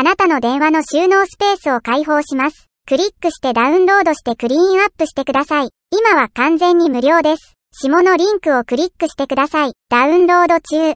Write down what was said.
あなたの電話の収納スペースを開放します。クリックしてダウンロードしてクリーンアップしてください。今は完全に無料です。下のリンクをクリックしてください。ダウンロード中。